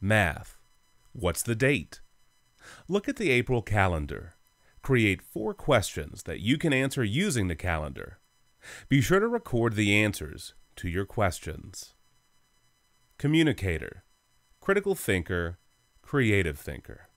Math. What's the date? Look at the April calendar. Create four questions that you can answer using the calendar. Be sure to record the answers to your questions. Communicator, critical thinker, creative thinker.